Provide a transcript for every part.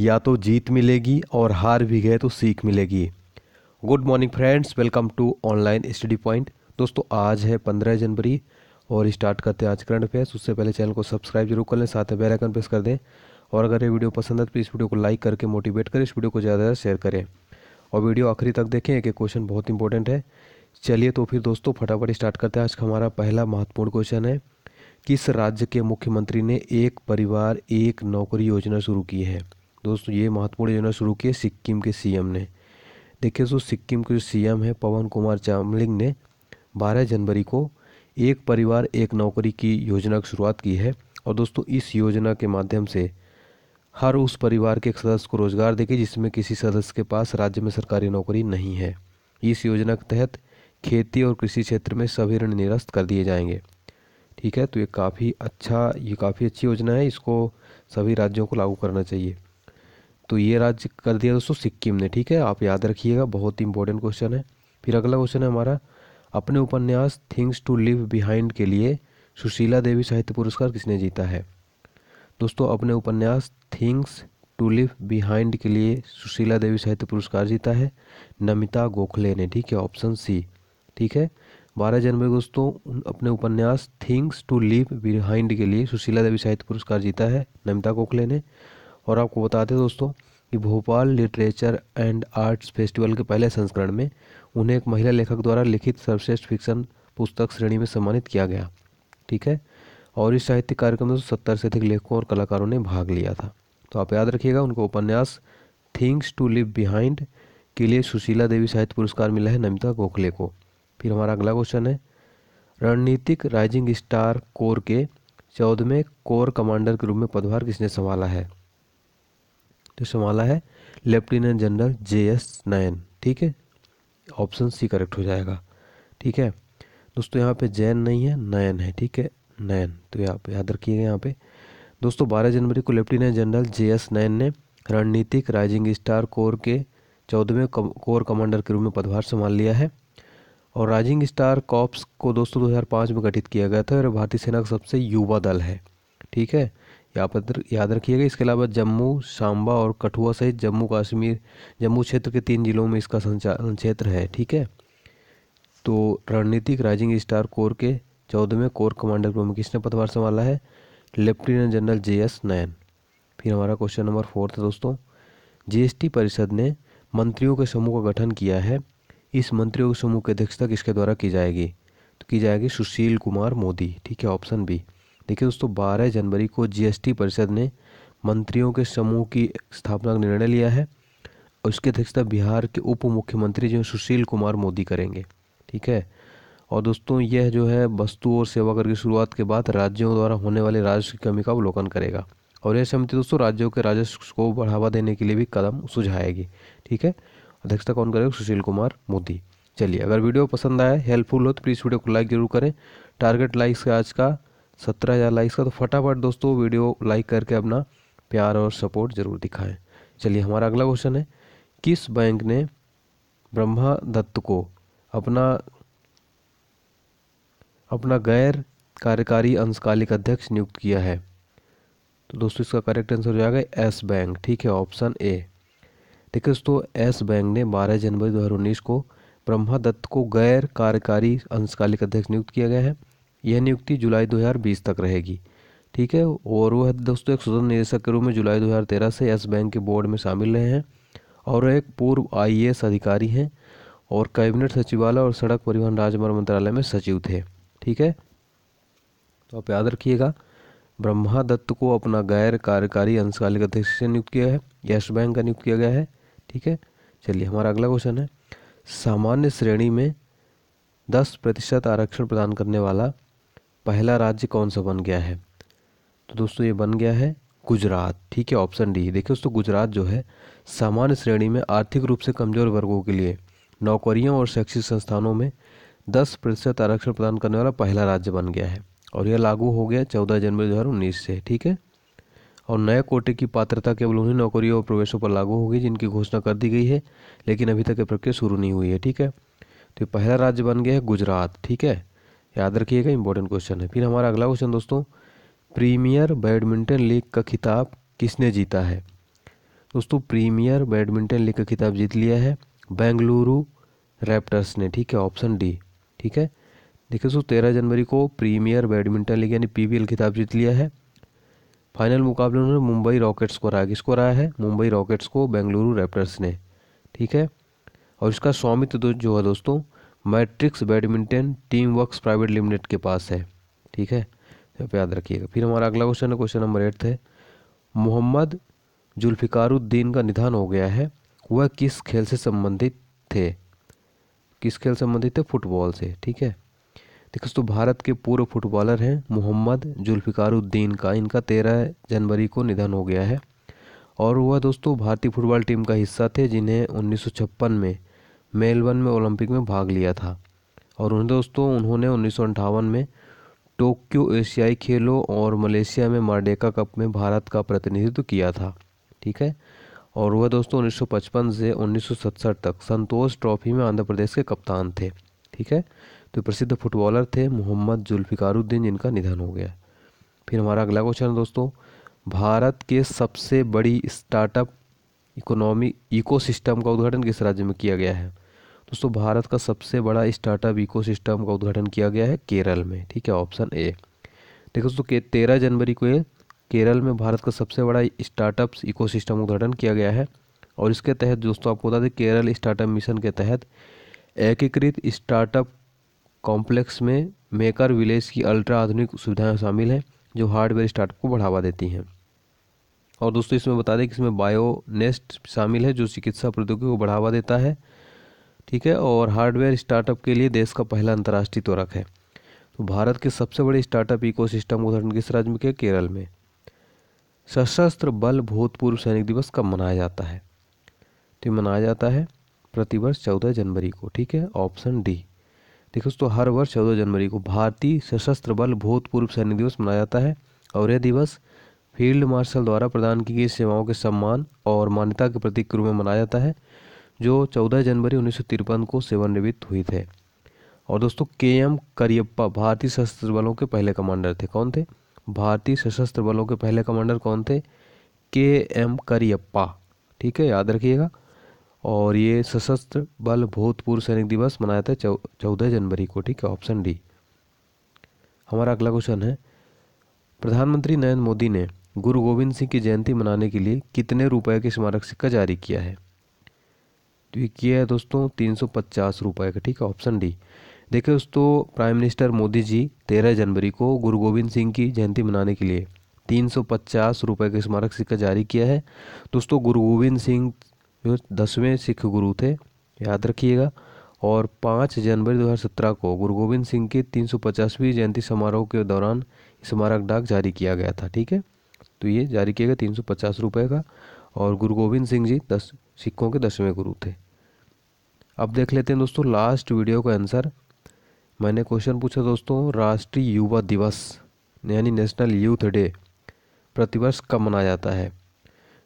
या तो जीत मिलेगी और हार भी गए तो सीख मिलेगी good morning friends welcome to online study point दोस्तों आज है पंद्रह जनवरी और स्टार्ट करते हैं आज करंट अफेयर्स उससे पहले चैनल को सब्सक्राइब जरूर कर लें साथ में बेलाइकन प्रेस कर दें और अगर ये वीडियो पसंद है तो इस वीडियो को लाइक करके मोटिवेट करें इस वीडियो को ज़्यादा से शेयर करें और वीडियो आखिरी तक देखें एक क्वेश्चन बहुत इंपॉर्टेंट है चलिए तो फिर दोस्तों फटाफट स्टार्ट करते हैं आज का हमारा पहला महत्वपूर्ण क्वेश्चन है किस राज्य के मुख्यमंत्री ने एक परिवार एक नौकरी योजना शुरू की है दोस्तों ये महत्वपूर्ण योजना शुरू की है सिक्किम के सीएम ने देखिए दोस्तों सिक्किम के जो सीएम है पवन कुमार चामलिंग ने 12 जनवरी को एक परिवार एक नौकरी की योजना की शुरुआत की है और दोस्तों इस योजना के माध्यम से हर उस परिवार के एक सदस्य को रोजगार देगी जिसमें किसी सदस्य के पास राज्य में सरकारी नौकरी नहीं है इस योजना के तहत खेती और कृषि क्षेत्र में सभी ऋण निरस्त कर दिए जाएंगे ठीक है तो ये काफ़ी अच्छा ये काफ़ी अच्छी योजना है इसको सभी राज्यों को लागू करना चाहिए तो ये राज्य कर दिया दोस्तों सिक्किम ने ठीक है आप याद रखिएगा बहुत ही इंपॉर्टेंट क्वेश्चन है फिर अगला क्वेश्चन है हमारा अपने उपन्यास थिंग्स टू लिव बिहाइंड के लिए सुशीला देवी साहित्य पुरस्कार किसने जीता है दोस्तों अपने उपन्यास थिंग्स टू लिव बिहाइंड के लिए सुशीला देवी साहित्य पुरस्कार जीता है नमिता गोखले ने ठीक है ऑप्शन सी ठीक है बारह जनवरी दोस्तों अपने उपन्यास थिंग्स टू लिव बिहाइंड के लिए सुशीला देवी साहित्य पुरस्कार जीता है नमिता गोखले ने और आपको बता दें दोस्तों कि Bhopal literature and arts festival के पहले संस्करण में उन्हें एक महिला लेखक द्वारा लिखित सर्वश्रेष्ठ फिक्शन पुस्तक श्रेणी में सम्मानित किया गया ठीक है और इस साहित्य कार्यक्रम में सत्तर से अधिक लेखकों और कलाकारों ने भाग लिया था तो आप याद रखिएगा उनको उपन्यास थिंग्स टू लिव बिहाइंड के लिए सुशीला देवी साहित्य पुरस्कार मिला है नमिता गोखले को फिर हमारा अगला क्वेश्चन है रणनीतिक राइजिंग स्टार कोर के चौदहवें कोर कमांडर के रूप में पदभार किसने संभाला है तो संभाला है lieutenant general J S Nayan ठीक है ऑप्शन सी करेक्ट हो जाएगा ठीक है दोस्तों यहाँ पे जैन नहीं है नयन है ठीक है नयन तो यहाँ पे याद रखिएगा यहाँ पे दोस्तों बारह जनवरी को lieutenant general J S Nayan ने रणनीतिक राइजिंग स्टार कोर के चौदहवें कोर कमांडर के रूप में पदभार संभाल लिया है और राइजिंग स्टार कॉप्स को दोस्तों 2005 में गठित किया गया था और भारतीय सेना का सबसे युवा दल है ठीक है याद याद रखिएगा इसके अलावा जम्मू सांबा और कठुआ सहित जम्मू कश्मीर जम्मू क्षेत्र के तीन जिलों में इसका संचालन क्षेत्र है ठीक है तो रणनीतिक राइजिंग स्टार कोर के चौदहवें कोर कमांडर में किसने पदभार संभाला है lieutenant general J S Nayan फिर हमारा क्वेश्चन नंबर फोर्थ था दोस्तों जीएसटी परिषद ने मंत्रियों के समूह का गठन किया है इस मंत्रियों के समूह की अध्यक्षता किसके द्वारा की जाएगी तो की जाएगी सुशील कुमार मोदी ठीक है ऑप्शन बी देखिए दोस्तों 12 जनवरी को जीएसटी परिषद ने मंत्रियों के समूह की स्थापना का निर्णय लिया है और इसकी अध्यक्षता बिहार के उप मुख्यमंत्री जो सुशील कुमार मोदी करेंगे ठीक है और दोस्तों यह जो है वस्तु और सेवा कर की शुरुआत के बाद राज्यों द्वारा होने वाले राजस्व की कमी का अवलोकन करेगा और यह समिति दोस्तों राज्यों के राजस्व को बढ़ावा देने के लिए भी कदम सुझाएगी ठीक है अध्यक्षता कौन करेगा सुशील कुमार मोदी चलिए अगर वीडियो पसंद आए हेल्पफुल हो तो प्लीज़ वीडियो को लाइक जरूर करें टारगेट लाइक्स का आज का सत्रह हज़ार लाइक्स का तो फटाफट दोस्तों वीडियो लाइक करके अपना प्यार और सपोर्ट जरूर दिखाएं चलिए हमारा अगला क्वेश्चन है किस बैंक ने ब्रह्मा दत्त को अपना अपना गैर कार्यकारी अंशकालिक अध्यक्ष नियुक्त किया है तो दोस्तों इसका करेक्ट आंसर हो जाएगा एस बैंक ठीक है ऑप्शन ए देखिए दोस्तों एस बैंक ने 12 जनवरी 2019 को ब्रह्मा दत्त को गैर कार्यकारी अंशकालिक अध्यक्ष नियुक्त किया गया है यह नियुक्ति जुलाई 2020 तक रहेगी ठीक है और वह दोस्तों एक स्वतंत्र निदेशक के रूप में जुलाई 2013 से यस बैंक के बोर्ड में शामिल रहे हैं और वह एक पूर्व एस अधिकारी हैं और कैबिनेट सचिवालय और सड़क परिवहन राजमार्ग मंत्रालय में सचिव थे ठीक है तो आप याद रखिएगा ब्रह्मा दत्त को अपना गैर कार्यकारी अंशकालिक अध्यक्ष से नियुक्त किया है यस बैंक का नियुक्त किया गया है ठीक है चलिए हमारा अगला क्वेश्चन है सामान्य श्रेणी में दस प्रतिशत आरक्षण प्रदान करने वाला पहला राज्य कौन सा बन गया है तो दोस्तों ये बन गया है गुजरात ठीक है ऑप्शन डी देखिए दोस्तों गुजरात जो है सामान्य श्रेणी में आर्थिक रूप से कमजोर वर्गों के लिए नौकरियों और शैक्षिक संस्थानों में दस प्रतिशत आरक्षण प्रदान करने वाला पहला राज्य बन गया है और यह लागू हो गया चौदह जनवरी दो से ठीक है और नए कोटे की पात्रता केवल उन्हीं नौकरियों और प्रवेशों पर लागू होगी जिनकी घोषणा कर दी गई है लेकिन अभी तक ये प्रक्रिया शुरू नहीं हुई है ठीक है तो पहला राज्य बन गया है गुजरात ठीक है याद रखिएगा इंपॉर्टेंट क्वेश्चन है फिर हमारा अगला क्वेश्चन दोस्तों प्रीमियर बैडमिंटन लीग का खिताब किसने जीता है दोस्तों प्रीमियर बैडमिंटन लीग का खिताब जीत लिया है बेंगलुरु रैप्टर्स ने ठीक है ऑप्शन डी ठीक है देखिए दोस्तों तेरह जनवरी को प्रीमियर बैडमिंटन लीग यानी पी खिताब जीत लिया है फाइनल मुकाबले उन्होंने मुंबई रॉकेट्स को हराया किसको हराया है मुंबई रॉकेट्स को बेंगलुरु रैप्टर्स ने ठीक है और इसका स्वामित्व जो है दोस्तों Matrix badminton team works private limited के पास है ठीक है आप तो याद रखिएगा फिर हमारा अगला क्वेश्चन है क्वेश्चन नंबर एट है मोहम्मद जुल्फिकारुद्दीन का निधन हो गया है वह किस खेल से संबंधित थे किस खेल संबंधित थे फुटबॉल से ठीक है देखो तो भारत के पूर्व फुटबॉलर हैं मोहम्मद जुल्फिकारुद्दीन का इनका तेरह जनवरी को निधन हो गया है और वह दोस्तों भारतीय फुटबॉल टीम का हिस्सा थे जिन्हें उन्नीस में मेलबर्न में ओलंपिक में भाग लिया था और उन्हें दोस्तों उन्होंने उन्नीस में टोक्यो एशियाई खेलों और मलेशिया में मार्डेका कप में भारत का प्रतिनिधित्व किया था ठीक है और वह दोस्तों 1955 से 1967 तक संतोष ट्रॉफी में आंध्र प्रदेश के कप्तान थे ठीक है तो प्रसिद्ध फुटबॉलर थे मोहम्मद जुल्फिकारुद्दीन जिनका निधन हो गया फिर हमारा अगला क्वेश्चन दोस्तों भारत के सबसे बड़ी स्टार्टअप इकोनॉमी इकोसिस्टम का उद्घाटन किस राज्य में किया गया है दोस्तों भारत का सबसे बड़ा स्टार्टअप इकोसिस्टम का उद्घाटन किया गया है केरल में ठीक है ऑप्शन ए देखो दोस्तों तेरह जनवरी को ये केरल में भारत का सबसे बड़ा इको इकोसिस्टम उद्घाटन किया गया है और इसके तहत दोस्तों आपको बता दें केरल स्टार्टअप मिशन के तहत एकीकृत स्टार्टअप कॉम्प्लेक्स में मेकर विलेज की अल्ट्रा आधुनिक सुविधाएं शामिल हैं जो हार्डवेयर स्टार्टअप को बढ़ावा देती हैं और दोस्तों इसमें बता दें कि इसमें बायोनेस्ट शामिल है जो चिकित्सा प्रौद्योगिकी को बढ़ावा देता है ठीक है और हार्डवेयर स्टार्टअप के लिए देश का पहला अंतर्राष्ट्रीय त्वरक है तो भारत के सबसे बड़े स्टार्टअप इकोसिस्टम उदाहरण किस राज्य में केरल में सशस्त्र बल भूतपूर्व सैनिक दिवस कब मनाया जाता है तो मनाया जाता है प्रतिवर्ष चौदह जनवरी को ठीक है ऑप्शन डी देखो दोस्तों हर वर्ष चौदह जनवरी को भारतीय सशस्त्र बल भूतपूर्व सैनिक दिवस मनाया जाता है और यह दिवस फील्ड मार्शल द्वारा प्रदान की गई सेवाओं के सम्मान और मान्यता के प्रतीक के रूप में मनाया जाता है जो 14 जनवरी उन्नीस को सेवानिवृत्त हुए थे और दोस्तों के एम करियप्पा भारतीय सशस्त्र बलों के पहले कमांडर थे कौन थे भारतीय सशस्त्र बलों के पहले कमांडर कौन थे के एम करियप्पा ठीक है याद रखिएगा और ये सशस्त्र बल भूतपूर्व सैनिक दिवस मनाया था चौदह जनवरी को ठीक है ऑप्शन डी हमारा अगला क्वेश्चन है प्रधानमंत्री नरेंद्र मोदी ने गुरु गोविंद सिंह की जयंती मनाने के लिए कितने रुपए के स्मारक सिक्का जारी किया है तो किया है दोस्तों तीन सौ पचास रुपये का ठीक है ऑप्शन डी देखिए दोस्तों प्राइम मिनिस्टर मोदी जी तेरह जनवरी को गुरु गोविंद सिंह की जयंती मनाने के लिए तीन सौ पचास रुपये का स्मारक सिक्का जारी किया है दोस्तों गुरु गोविंद सिंह जो दसवें सिख गुरु थे याद रखिएगा और पाँच जनवरी दो को गुरु गोविंद सिंह के तीन सौ पचासवीं जयंती समारोह के दौरान स्मारक डाक जारी किया गया था ठीक है तो ये जारी किया गया तीन सौ पचास रुपये का और गुरु गोविंद सिंह जी दस सिखों के दसवें गुरु थे अब देख लेते हैं दोस्तों लास्ट वीडियो का आंसर मैंने क्वेश्चन पूछा दोस्तों राष्ट्रीय युवा दिवस यानी नेशनल यूथ डे प्रतिवर्ष कब मनाया जाता है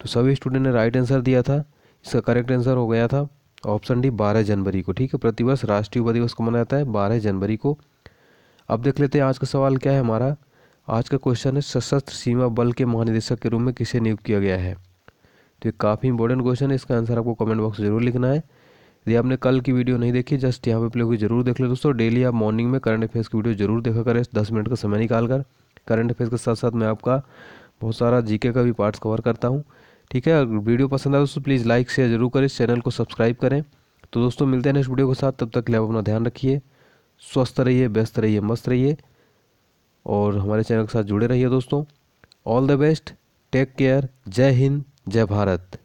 तो सभी स्टूडेंट ने राइट आंसर दिया था इसका करेक्ट आंसर हो गया था ऑप्शन डी बारह जनवरी को ठीक है प्रतिवर्ष राष्ट्रीय युवा दिवस को मनाया जाता है बारह जनवरी को अब देख लेते हैं आज का सवाल क्या है हमारा आज का क्वेश्चन है सशस्त्र सीमा बल के महानिदेशक के रूप में किसे नियुक्त किया गया है तो ये काफ़ी इंपॉर्टेंट क्वेश्चन है इसका आंसर आपको कमेंट बॉक्स जरूर लिखना है यदि आपने कल की वीडियो नहीं देखी जस्ट यहाँ पे प्ले हुई जरूर देख ले दोस्तों डेली आप मॉर्निंग में करंट अफेयर्स की वीडियो जरूर देखा करें दस मिनट का समय निकाल कर करंट अफेयर्स के साथ साथ मैं आपका बहुत सारा जीके का भी पार्ट्स कवर करता हूँ ठीक है वीडियो पसंद आए दोस्तों प्लीज़ लाइक शेयर जरूर करें इस चैनल को सब्सक्राइब करें तो दोस्तों मिलते हैं नेक्स्ट वीडियो के साथ तब तक के लिए आप अपना ध्यान रखिए स्वस्थ रहिए व्यस्त रहिए मस्त रहिए और हमारे चैनल के साथ जुड़े रहिए दोस्तों all the best take care जय हिंद जय भारत